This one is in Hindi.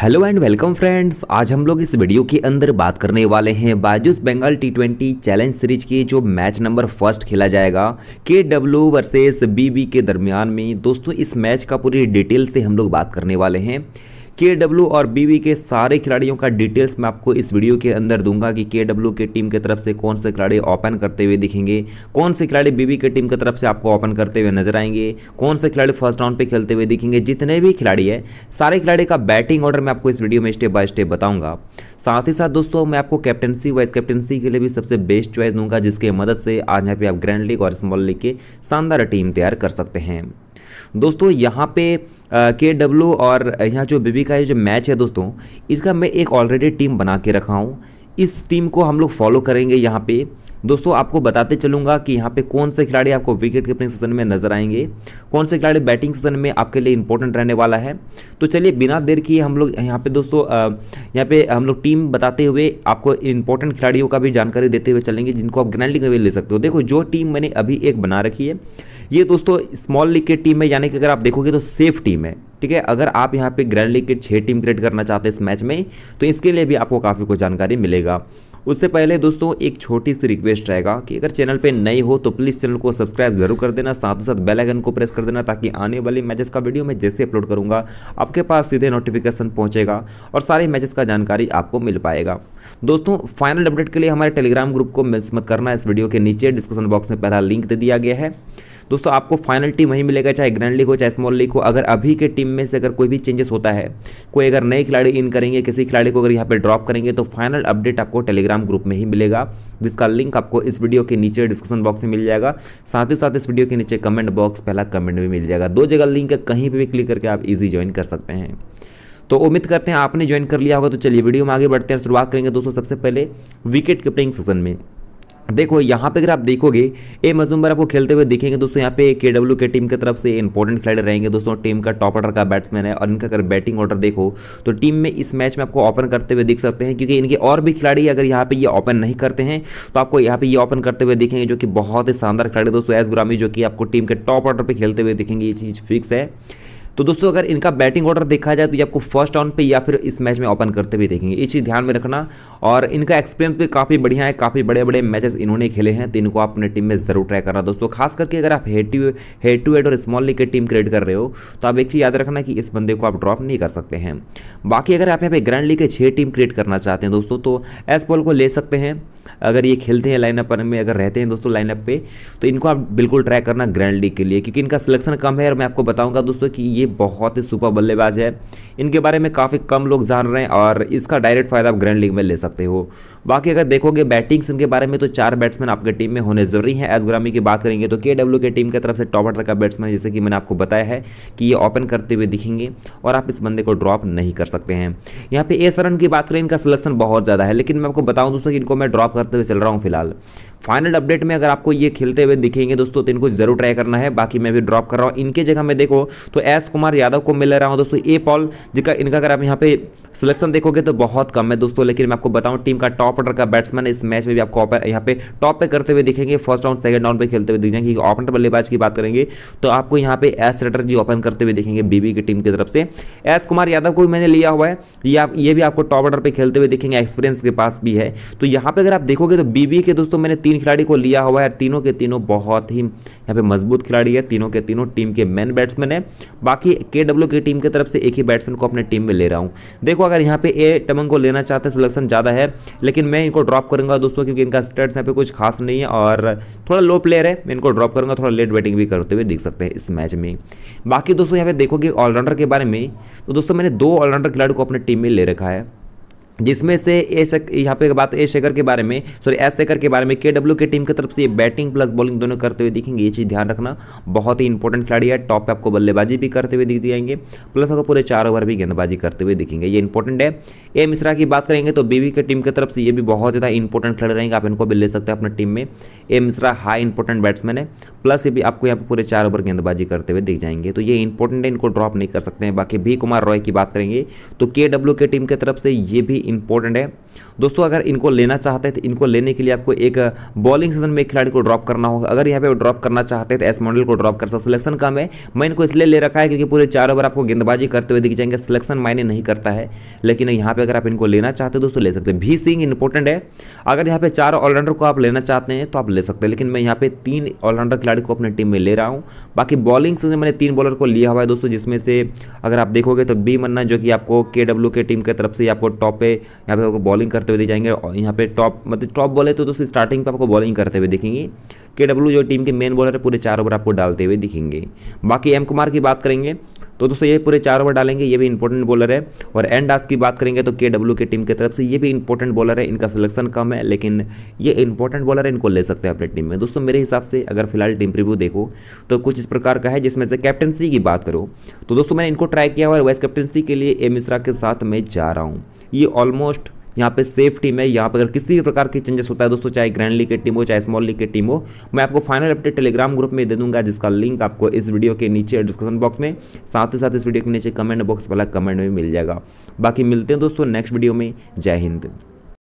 हेलो एंड वेलकम फ्रेंड्स आज हम लोग इस वीडियो के अंदर बात करने वाले हैं Byju's Bengal T twenty challenge series की जो मैच नंबर फर्स्ट खेला जाएगा के डब्ल्यू वर्सेस बी के दरमियान में दोस्तों इस मैच का पूरी डिटेल से हम लोग बात करने वाले हैं के डब्ल्यू और बीवी के सारे खिलाड़ियों का डिटेल्स मैं आपको इस वीडियो के अंदर दूंगा कि के डब्ल्यू के टीम की तरफ से कौन से खिलाड़ी ओपन करते हुए दिखेंगे कौन से खिलाड़ी बीवी के टीम की तरफ से आपको ओपन करते हुए नजर आएंगे कौन से खिलाड़ी फर्स्ट राउंड पे खेलते हुए दिखेंगे जितने भी खिलाड़ी है सारे खिलाड़ी का बैटिंग ऑर्डर मैं आपको इस वीडियो में स्टेप बाय स्टेप बताऊंगा साथ ही साथ दोस्तों मैं आपको कैप्टनसी वाइस कैप्टनसी के लिए भी सबसे बेस्ट चॉइस दूंगा जिसके मदद से आज यहाँ पे आप ग्रैंड लीग और स्मॉल लीग के शानदार टीम तैयार कर सकते हैं दोस्तों यहाँ पे के डब्ल्यू और यहाँ जो बीबी का ये जो मैच है दोस्तों इसका मैं एक ऑलरेडी टीम बना के रखा हूँ इस टीम को हम लोग फॉलो करेंगे यहाँ पे दोस्तों आपको बताते चलूंगा कि यहाँ पे कौन से खिलाड़ी आपको विकेट कीपिंग सेशन में नजर आएंगे कौन से खिलाड़ी बैटिंग सेशन में आपके लिए इंपॉर्टेंट रहने वाला है तो चलिए बिना देर किए हम लोग यहाँ पे दोस्तों यहाँ पे हम लोग टीम बताते हुए आपको इंपॉर्टेंट खिलाड़ियों का भी जानकारी देते हुए चलेंगे जिनको आप ग्रैंडिंग में ले सकते हो देखो जो टीम मैंने अभी एक बना रखी है ये दोस्तों स्मॉल लीग की टीम है यानी कि अगर आप देखोगे तो सेफ टीम है ठीक है अगर आप यहाँ पे ग्रैंड लीग के छः टीम क्रिएट करना चाहते हैं इस मैच में तो इसके लिए भी आपको काफ़ी कुछ जानकारी मिलेगा उससे पहले दोस्तों एक छोटी सी रिक्वेस्ट रहेगा कि अगर चैनल पे नए हो तो प्लीज़ चैनल को सब्सक्राइब जरूर कर देना साथ ही साथ बेल आइकन को प्रेस कर देना ताकि आने वाले मैचेस का वीडियो मैं जैसे अपलोड करूँगा आपके पास सीधे नोटिफिकेशन पहुंचेगा और सारे मैचेस का जानकारी आपको मिल पाएगा दोस्तों फाइनल अपडेट के लिए हमारे टेलीग्राम ग्रुप को मिस मत करना इस वीडियो के नीचे डिस्क्रिप्शन बॉक्स में पहला लिंक दे दिया गया है दोस्तों आपको फाइनल टीम वहीं मिलेगा चाहे ग्रैंड लीग हो चाहे स्मॉल लीग हो अगर अभी के टीम में से अगर कोई भी चेंजेस होता है कोई अगर नए खिलाड़ी इन करेंगे किसी खिलाड़ी को अगर यहाँ पर ड्रॉप करेंगे तो फाइनल अपडेट आपको टेलीग्राम ग्रुप में ही मिलेगा जिसका लिंक आपको इस वीडियो के नीचे डिस्क्रिप्शन बॉक्स में मिल जाएगा साथ ही साथ इस वीडियो के नीचे कमेंट बॉक्स पहला कमेंट भी मिल जाएगा दो जगह लिंक है कहीं पर भी क्लिक करके आप ईजी ज्वाइन कर सकते हैं तो उम्मीद करते हैं आपने ज्वाइन कर लिया होगा तो चलिए वीडियो में आगे बढ़ते हैं शुरुआत करेंगे दोस्तों सबसे पहले विकेट कीपिंग सेशन में देखो यहाँ पे अगर आप देखोगे ए मजुमर आपको खेलते हुए देखेंगे दोस्तों यहाँ पे के डब्ल्यू के टीम की तरफ से इंपॉर्टेंट खिलाड़ी रहेंगे दोस्तों टीम का टॉप ऑर्डर का बैट्समैन है और इनका अगर बैटिंग ऑर्डर देखो तो टीम में इस मैच में आपको ओपन करते हुए देख सकते हैं क्योंकि इनके और भी खिलाड़ी अगर यहाँ पे ये ओपन नहीं करते हैं तो आपको यहाँ पे ये ओपन करते हुए देखेंगे जो कि बहुत ही शानदार खिलाड़ी दोस्तों एस गुरामी जो कि आपको टीम के टॉप ऑर्डर पर खेलते हुए देखेंगे ये चीज़ फिक्स है तो दोस्तों अगर इनका बैटिंग ऑर्डर देखा जाए तो ये आपको फर्स्ट राउंड पे या फिर इस मैच में ओपन करते हुए देखेंगे ये चीज़ ध्यान में रखना और इनका एक्सपीरियंस भी काफ़ी बढ़िया है काफ़ी बड़े बड़े मैचेस इन्होंने खेले हैं तो इनको आप अपने टीम में ज़रूर ट्राई करना दोस्तों खास करके अगर आप head to head to head और स्मॉल लीग की टीम क्रिएट कर रहे हो तो आप एक चीज़ याद रखना कि इस बंदे को आप ड्रॉप नहीं कर सकते हैं बाकी अगर आप यहाँ पे ग्रैंड लीग के छः टीम क्रिएट करना चाहते हैं दोस्तों तो एस बॉल को ले सकते हैं अगर ये खेलते हैं लाइनअप में अगर रहते हैं दोस्तों लाइनअप पे तो इनको आप बिल्कुल ट्राई करना ग्रैंड लीग के लिए क्योंकि इनका सिलेक्शन कम है और मैं आपको बताऊंगा दोस्तों कि ये बहुत ही सुपर बल्लेबाज है इनके बारे में काफ़ी कम लोग जान रहे हैं और इसका डायरेक्ट फ़ायदा आप ग्रैंड लीग में ले सकते हो बाकी अगर देखोगे बैटिंग्स इनके बारे में तो चार बैट्समैन आपके टीम में होने ज़रूरी हैं एस ग्रामी की बात करेंगे तो के डब्ल्यू की टीम की तरफ से टॉप ऑर्डर का बैट्समैन जैसे कि मैंने आपको बताया है कि ये ओपन करते हुए दिखेंगे और आप इस बंदे को ड्रॉप नहीं कर सकते हैं यहाँ पे एस रन की बात करें इनका सिलेक्शन बहुत ज़्यादा है लेकिन मैं आपको बताऊँ दोस्तों इनको मैं ड्रॉप करते हुए चल रहा हूँ फिलहाल फाइनल अपडेट में अगर आपको ये खेलते हुए दिखेंगे दोस्तों तो इनको जरूर ट्राई करना है बाकी मैं भी ड्रॉप कर रहा हूँ इनके जगह में देखो तो एस कुमार यादव को मिल रहा हूँ दोस्तों ए पॉल जिनका इनका अगर आप यहाँ पे सिलेक्शन देखोगे तो बहुत कम है दोस्तों लेकिन मैं आपको बताऊँ टीम का टॉप ऑर्डर का बैट्समैन इस मैच में भी आपको यहाँ पे टॉप पे करते हुए देखेंगे फर्स्ट राउंड सेकंड राउंड पे खेलते हुए देखेंगे जाएंगे बल्लेबाज की बात करेंगे तो आपको यहाँ पे एस चटर्जी ओपन करते हुए देखेंगे बीबी की टीम की तरफ से एस कुमार यादव को भी मैंने लिया हुआ है ये भी आपको टॉप ऑर्डर पर खेलते हुए देखेंगे एक्सपीरियंस के पास भी है तो यहाँ पर अगर आप देखोगे तो बीबी के दोस्तों मैंने तीन खिलाड़ी को लिया हुआ है तीनों के तीनों बहुत ही यहाँ पे मजबूत खिलाड़ी है तीनों के तीनों टीम के मैन बैट्समैन है बाकी बाकी के डब्ल्यू की टीम की तरफ से एक ही बैट्समैन को अपने टीम में ले रहा हूँ देखो अगर यहाँ पे ए टमंग को लेना चाहते हैं सिलेक्शन ज़्यादा है लेकिन मैं इनको ड्रॉप करूँगा दोस्तों क्योंकि इनका स्टेट्स यहाँ पे कुछ खास नहीं है और थोड़ा लो प्लेयर है मैं इनको ड्रॉप करूँगा थोड़ा लेट बैटिंग भी करते हुए देख सकते हैं इस मैच में बाकी दोस्तों यहाँ पे देखोगे ऑलराउंडर के बारे में तो दोस्तों मैंने दो ऑलराउंडर खिलाड़ी को अपने टीम में ले रखा है जिसमें से एस यहाँ पे बात ए शेखर के बारे में सॉरी एस शेखर के बारे में के डब्ल्यू की टीम की तरफ से ये बैटिंग प्लस बॉलिंग दोनों करते हुए दिखेंगे ये चीज़ ध्यान रखना बहुत ही इंपॉर्टेंट खिलाड़ी है टॉप पे आपको बल्लेबाजी भी करते हुए दिख जाएंगे प्लस आपको पूरे चार ओवर भी गेंदबाजी करते हुए दिखेंगे ये इंपॉर्टेंट है ए मिश्रा की बात करेंगे तो बीवी के टीम की तरफ से ये भी बहुत ज़्यादा इंपॉर्टेंट खिलाड़ी रहेंगे आप इनको भी ले सकते हैं अपने टीम में A Mishra high important batsman है प्लस ये भी आपको यहाँ पे पूरे चार ओवर गेंदबाजी करते हुए दिख जाएंगे तो ये इंपॉर्टेंट है इनको ड्रॉप नहीं कर सकते हैं बाकी भी कुमार रॉय की बात करेंगे तो के डब्ल्यू के टीम की तरफ से ये भी इंपॉर्टेंट है दोस्तों अगर इनको लेना चाहते हैं तो इनको लेने के लिए आपको एक बॉलिंग सीजन में खिलाड़ी को ड्रॉप करना होगा अगर यहाँ पे ड्रॉप करना चाहते हैं तो एस मॉडल को ड्रॉप कर सकते सिलेक्शन कम है मैं इनको इसलिए ले रखा है क्योंकि पूरे चार ओवर आपको गेंदबाजी करते हुए दिख जाएंगे सिलेक्शन मायने नहीं करता है लेकिन यहाँ पे अगर आप इनको लेना चाहते हो दोस्तों ले सकते हैं भी सिंह इंपॉर्टेंट है अगर यहाँ पे चार ऑलराउंडर को आप लेना चाहते हैं तो आप ले सकते हैं लेकिन मैं यहाँ पे तीन ऑलराउंडर खिलाड़ी को अपने टीम में ले रहा हूँ बाकी बॉलिंग से मैंने तीन बॉलर को लिया हुआ है दोस्तों जिसमें से अगर आप देखोगे तो बी मन्ना जो कि आपको के डब्ल्यू के टीम की तरफ से आपको टॉप पे यहाँ पे आपको बॉलिंग करते हुए दिख जाएंगे और यहाँ पे टॉप मतलब टॉप बॉलर तो दोस्तों स्टार्टिंग पर आपको बॉलिंग करते हुए दिखेंगे के डब्ल्यू जो टीम के मेन बॉलर है पूरे चार ओवर आपको डालते हुए दिखेंगे बाकी एम कुमार की बात करेंगे तो दोस्तों ये पूरे चार ओवर डालेंगे ये भी इंपॉर्टेंट बॉलर है और आस की बात करेंगे तो के डब्ल्यू की टीम की तरफ से ये भी इंपॉर्टेंट बॉलर है इनका सिलेक्शन कम है लेकिन ये इंपॉर्टेंट बॉलर है इनको ले सकते हैं अपनी टीम में दोस्तों मेरे हिसाब से अगर फिलहाल टीम प्रिव्यू देखो तो कुछ इस प्रकार का है जिसमें से कैप्टनसी की बात करो तो दोस्तों मैंने इनको ट्राई किया और वाइस कैप्टनसी के लिए ए मिश्रा के साथ मैं जा रहा हूँ ये ऑलमोस्ट यहाँ पे टीम है यहाँ पर अगर किसी भी प्रकार के चेंजेस होता है दोस्तों चाहे ग्रैंड लीग की टीम हो चाहे स्मॉल लीग की टीम हो मैं आपको फाइनल अपडेट टेलीग्राम ग्रुप में दे दूंगा जिसका लिंक आपको इस वीडियो के नीचे डिस्क्रिप्शन बॉक्स में साथ ही साथ इस वीडियो के नीचे कमेंट बॉक्स वाला कमेंट में मिल जाएगा बाकी मिलते हैं दोस्तों नेक्स्ट वीडियो में जय हिंद